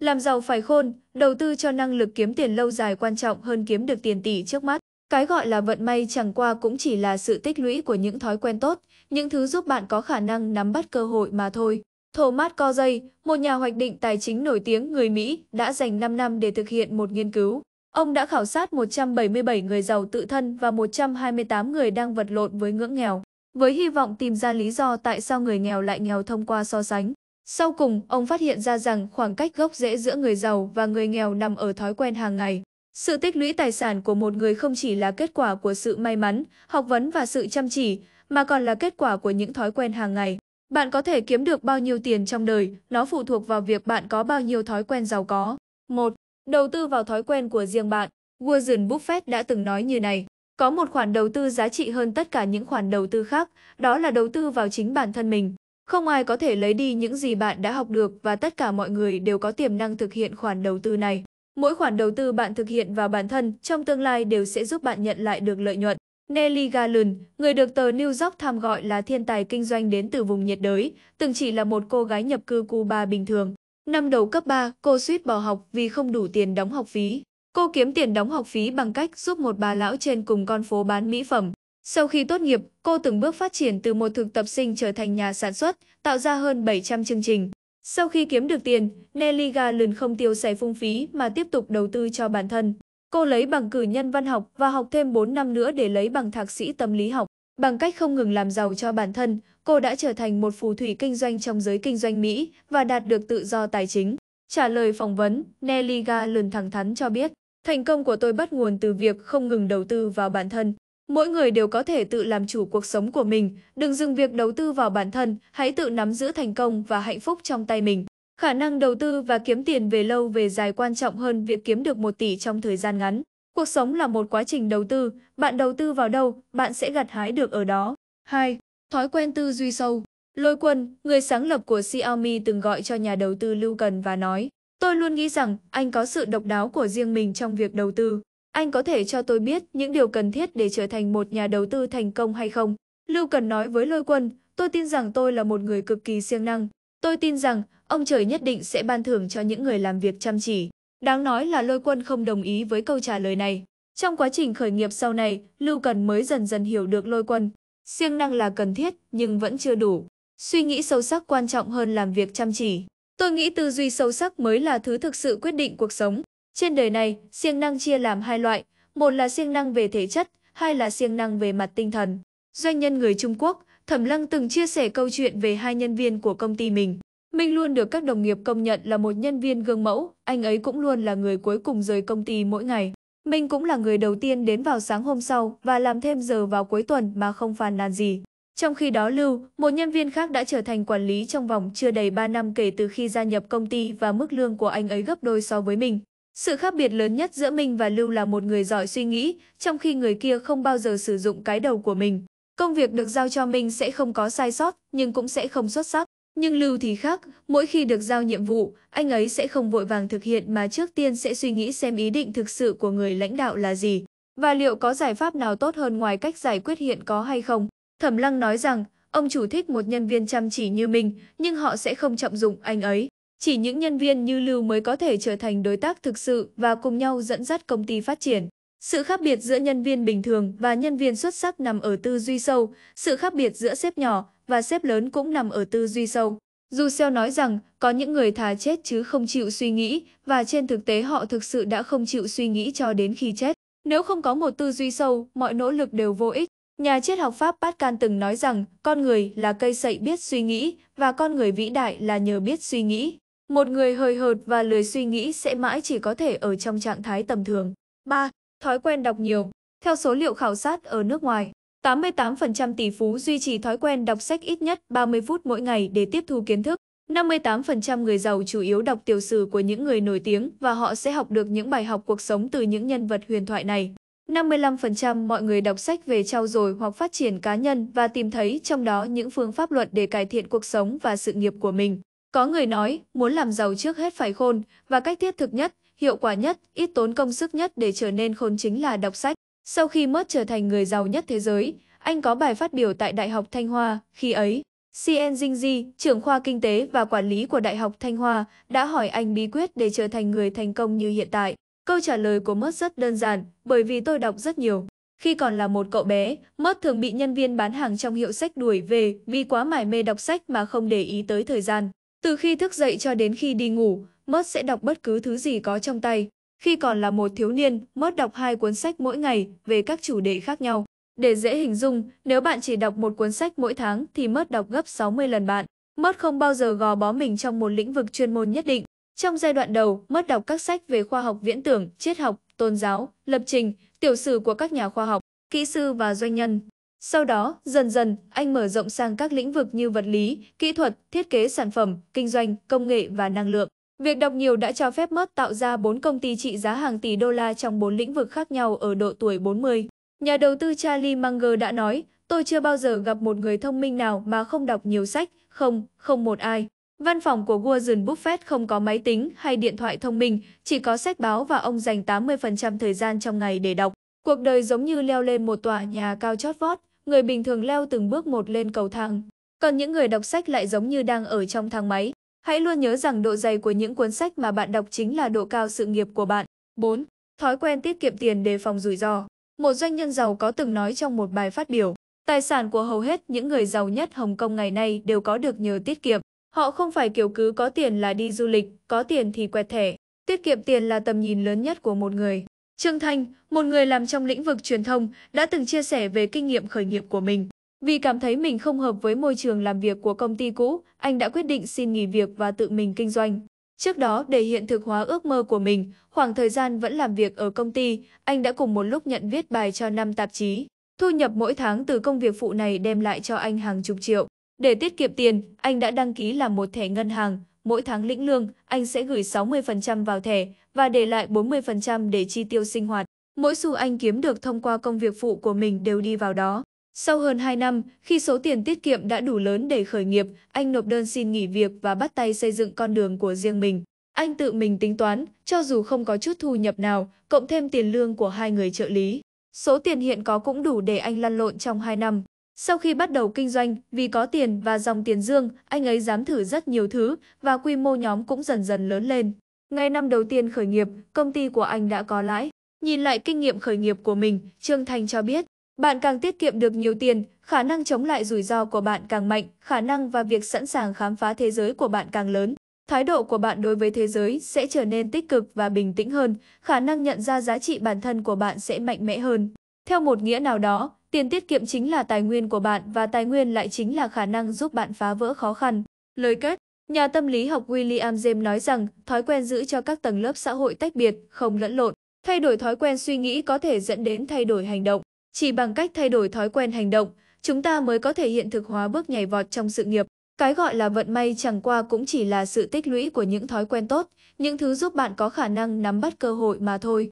Làm giàu phải khôn, đầu tư cho năng lực kiếm tiền lâu dài quan trọng hơn kiếm được tiền tỷ trước mắt. Cái gọi là vận may chẳng qua cũng chỉ là sự tích lũy của những thói quen tốt, những thứ giúp bạn có khả năng nắm bắt cơ hội mà thôi. Thomas Cozay, một nhà hoạch định tài chính nổi tiếng người Mỹ, đã dành 5 năm để thực hiện một nghiên cứu. Ông đã khảo sát 177 người giàu tự thân và 128 người đang vật lộn với ngưỡng nghèo, với hy vọng tìm ra lý do tại sao người nghèo lại nghèo thông qua so sánh. Sau cùng, ông phát hiện ra rằng khoảng cách gốc rễ giữa người giàu và người nghèo nằm ở thói quen hàng ngày. Sự tích lũy tài sản của một người không chỉ là kết quả của sự may mắn, học vấn và sự chăm chỉ, mà còn là kết quả của những thói quen hàng ngày. Bạn có thể kiếm được bao nhiêu tiền trong đời, nó phụ thuộc vào việc bạn có bao nhiêu thói quen giàu có. 1. Đầu tư vào thói quen của riêng bạn. Warren Buffett đã từng nói như này. Có một khoản đầu tư giá trị hơn tất cả những khoản đầu tư khác, đó là đầu tư vào chính bản thân mình. Không ai có thể lấy đi những gì bạn đã học được và tất cả mọi người đều có tiềm năng thực hiện khoản đầu tư này. Mỗi khoản đầu tư bạn thực hiện vào bản thân trong tương lai đều sẽ giúp bạn nhận lại được lợi nhuận. Nelly Galen, người được tờ New York Times gọi là thiên tài kinh doanh đến từ vùng nhiệt đới, từng chỉ là một cô gái nhập cư Cuba bình thường. Năm đầu cấp 3, cô suýt bỏ học vì không đủ tiền đóng học phí. Cô kiếm tiền đóng học phí bằng cách giúp một bà lão trên cùng con phố bán mỹ phẩm. Sau khi tốt nghiệp, cô từng bước phát triển từ một thực tập sinh trở thành nhà sản xuất, tạo ra hơn 700 chương trình. Sau khi kiếm được tiền, Nelly Galen không tiêu xài phung phí mà tiếp tục đầu tư cho bản thân. Cô lấy bằng cử nhân văn học và học thêm 4 năm nữa để lấy bằng thạc sĩ tâm lý học. Bằng cách không ngừng làm giàu cho bản thân, cô đã trở thành một phù thủy kinh doanh trong giới kinh doanh Mỹ và đạt được tự do tài chính. Trả lời phỏng vấn, Nelly Galen thẳng thắn cho biết, thành công của tôi bắt nguồn từ việc không ngừng đầu tư vào bản thân. Mỗi người đều có thể tự làm chủ cuộc sống của mình, đừng dừng việc đầu tư vào bản thân, hãy tự nắm giữ thành công và hạnh phúc trong tay mình. Khả năng đầu tư và kiếm tiền về lâu về dài quan trọng hơn việc kiếm được 1 tỷ trong thời gian ngắn. Cuộc sống là một quá trình đầu tư, bạn đầu tư vào đâu, bạn sẽ gặt hái được ở đó. 2. Thói quen tư duy sâu Lôi Quân, người sáng lập của Xiaomi từng gọi cho nhà đầu tư Lưu Cần và nói Tôi luôn nghĩ rằng anh có sự độc đáo của riêng mình trong việc đầu tư. Anh có thể cho tôi biết những điều cần thiết để trở thành một nhà đầu tư thành công hay không? Lưu Cần nói với Lôi Quân, tôi tin rằng tôi là một người cực kỳ siêng năng. Tôi tin rằng ông trời nhất định sẽ ban thưởng cho những người làm việc chăm chỉ. Đáng nói là Lôi Quân không đồng ý với câu trả lời này. Trong quá trình khởi nghiệp sau này, Lưu Cần mới dần dần hiểu được Lôi Quân. Siêng năng là cần thiết, nhưng vẫn chưa đủ. Suy nghĩ sâu sắc quan trọng hơn làm việc chăm chỉ. Tôi nghĩ tư duy sâu sắc mới là thứ thực sự quyết định cuộc sống. Trên đời này, siêng năng chia làm hai loại, một là siêng năng về thể chất, hai là siêng năng về mặt tinh thần. Doanh nhân người Trung Quốc, Thẩm Lăng từng chia sẻ câu chuyện về hai nhân viên của công ty mình. Minh luôn được các đồng nghiệp công nhận là một nhân viên gương mẫu, anh ấy cũng luôn là người cuối cùng rời công ty mỗi ngày. Minh cũng là người đầu tiên đến vào sáng hôm sau và làm thêm giờ vào cuối tuần mà không phàn nàn gì. Trong khi đó Lưu, một nhân viên khác đã trở thành quản lý trong vòng chưa đầy 3 năm kể từ khi gia nhập công ty và mức lương của anh ấy gấp đôi so với mình. Sự khác biệt lớn nhất giữa mình và Lưu là một người giỏi suy nghĩ, trong khi người kia không bao giờ sử dụng cái đầu của mình. Công việc được giao cho mình sẽ không có sai sót, nhưng cũng sẽ không xuất sắc. Nhưng Lưu thì khác, mỗi khi được giao nhiệm vụ, anh ấy sẽ không vội vàng thực hiện mà trước tiên sẽ suy nghĩ xem ý định thực sự của người lãnh đạo là gì, và liệu có giải pháp nào tốt hơn ngoài cách giải quyết hiện có hay không. Thẩm Lăng nói rằng, ông chủ thích một nhân viên chăm chỉ như mình, nhưng họ sẽ không trọng dụng anh ấy. Chỉ những nhân viên như Lưu mới có thể trở thành đối tác thực sự và cùng nhau dẫn dắt công ty phát triển. Sự khác biệt giữa nhân viên bình thường và nhân viên xuất sắc nằm ở tư duy sâu, sự khác biệt giữa sếp nhỏ và sếp lớn cũng nằm ở tư duy sâu. Russell nói rằng có những người thà chết chứ không chịu suy nghĩ và trên thực tế họ thực sự đã không chịu suy nghĩ cho đến khi chết. Nếu không có một tư duy sâu, mọi nỗ lực đều vô ích. Nhà triết học Pháp Pascal từng nói rằng con người là cây sậy biết suy nghĩ và con người vĩ đại là nhờ biết suy nghĩ. Một người hời hợt và lười suy nghĩ sẽ mãi chỉ có thể ở trong trạng thái tầm thường. 3. Thói quen đọc nhiều. Theo số liệu khảo sát ở nước ngoài, 88% tỷ phú duy trì thói quen đọc sách ít nhất 30 phút mỗi ngày để tiếp thu kiến thức. 58% người giàu chủ yếu đọc tiểu sử của những người nổi tiếng và họ sẽ học được những bài học cuộc sống từ những nhân vật huyền thoại này. 55% mọi người đọc sách về trau dồi hoặc phát triển cá nhân và tìm thấy trong đó những phương pháp luận để cải thiện cuộc sống và sự nghiệp của mình. Có người nói, muốn làm giàu trước hết phải khôn, và cách thiết thực nhất, hiệu quả nhất, ít tốn công sức nhất để trở nên khôn chính là đọc sách. Sau khi mất trở thành người giàu nhất thế giới, anh có bài phát biểu tại Đại học Thanh Hoa, khi ấy. CN Jingji, trưởng khoa kinh tế và quản lý của Đại học Thanh Hoa, đã hỏi anh bí quyết để trở thành người thành công như hiện tại. Câu trả lời của mất rất đơn giản, bởi vì tôi đọc rất nhiều. Khi còn là một cậu bé, mất thường bị nhân viên bán hàng trong hiệu sách đuổi về vì quá mải mê đọc sách mà không để ý tới thời gian. Từ khi thức dậy cho đến khi đi ngủ, Mớt sẽ đọc bất cứ thứ gì có trong tay. Khi còn là một thiếu niên, Mớt đọc hai cuốn sách mỗi ngày về các chủ đề khác nhau. Để dễ hình dung, nếu bạn chỉ đọc một cuốn sách mỗi tháng thì Mớt đọc gấp 60 lần bạn. Mớt không bao giờ gò bó mình trong một lĩnh vực chuyên môn nhất định. Trong giai đoạn đầu, Mớt đọc các sách về khoa học viễn tưởng, triết học, tôn giáo, lập trình, tiểu sử của các nhà khoa học, kỹ sư và doanh nhân. Sau đó, dần dần, anh mở rộng sang các lĩnh vực như vật lý, kỹ thuật, thiết kế sản phẩm, kinh doanh, công nghệ và năng lượng. Việc đọc nhiều đã cho phép Musk tạo ra 4 công ty trị giá hàng tỷ đô la trong 4 lĩnh vực khác nhau ở độ tuổi 40. Nhà đầu tư Charlie Munger đã nói, tôi chưa bao giờ gặp một người thông minh nào mà không đọc nhiều sách, không, không một ai. Văn phòng của Warren Buffett không có máy tính hay điện thoại thông minh, chỉ có sách báo và ông dành 80% thời gian trong ngày để đọc. Cuộc đời giống như leo lên một tòa nhà cao chót vót, người bình thường leo từng bước một lên cầu thang. Còn những người đọc sách lại giống như đang ở trong thang máy. Hãy luôn nhớ rằng độ dày của những cuốn sách mà bạn đọc chính là độ cao sự nghiệp của bạn. 4. Thói quen tiết kiệm tiền đề phòng rủi ro. Một doanh nhân giàu có từng nói trong một bài phát biểu, tài sản của hầu hết những người giàu nhất Hồng Kông ngày nay đều có được nhờ tiết kiệm. Họ không phải kiểu cứ có tiền là đi du lịch, có tiền thì quẹt thẻ. Tiết kiệm tiền là tầm nhìn lớn nhất của một người. Trương Thanh, một người làm trong lĩnh vực truyền thông, đã từng chia sẻ về kinh nghiệm khởi nghiệp của mình. Vì cảm thấy mình không hợp với môi trường làm việc của công ty cũ, anh đã quyết định xin nghỉ việc và tự mình kinh doanh. Trước đó, để hiện thực hóa ước mơ của mình, khoảng thời gian vẫn làm việc ở công ty, anh đã cùng một lúc nhận viết bài cho năm tạp chí. Thu nhập mỗi tháng từ công việc phụ này đem lại cho anh hàng chục triệu. Để tiết kiệm tiền, anh đã đăng ký làm một thẻ ngân hàng, mỗi tháng lĩnh lương, anh sẽ gửi 60% vào thẻ và để lại 40% để chi tiêu sinh hoạt. Mỗi xu anh kiếm được thông qua công việc phụ của mình đều đi vào đó. Sau hơn 2 năm, khi số tiền tiết kiệm đã đủ lớn để khởi nghiệp, anh nộp đơn xin nghỉ việc và bắt tay xây dựng con đường của riêng mình. Anh tự mình tính toán, cho dù không có chút thu nhập nào, cộng thêm tiền lương của hai người trợ lý. Số tiền hiện có cũng đủ để anh lăn lộn trong 2 năm. Sau khi bắt đầu kinh doanh, vì có tiền và dòng tiền dương, anh ấy dám thử rất nhiều thứ và quy mô nhóm cũng dần dần lớn lên. Ngay năm đầu tiên khởi nghiệp, công ty của anh đã có lãi. Nhìn lại kinh nghiệm khởi nghiệp của mình, Trương Thành cho biết, bạn càng tiết kiệm được nhiều tiền, khả năng chống lại rủi ro của bạn càng mạnh, khả năng và việc sẵn sàng khám phá thế giới của bạn càng lớn. Thái độ của bạn đối với thế giới sẽ trở nên tích cực và bình tĩnh hơn, khả năng nhận ra giá trị bản thân của bạn sẽ mạnh mẽ hơn. Theo một nghĩa nào đó, tiền tiết kiệm chính là tài nguyên của bạn và tài nguyên lại chính là khả năng giúp bạn phá vỡ khó khăn. Lời kết Nhà tâm lý học William James nói rằng thói quen giữ cho các tầng lớp xã hội tách biệt, không lẫn lộn. Thay đổi thói quen suy nghĩ có thể dẫn đến thay đổi hành động. Chỉ bằng cách thay đổi thói quen hành động, chúng ta mới có thể hiện thực hóa bước nhảy vọt trong sự nghiệp. Cái gọi là vận may chẳng qua cũng chỉ là sự tích lũy của những thói quen tốt, những thứ giúp bạn có khả năng nắm bắt cơ hội mà thôi.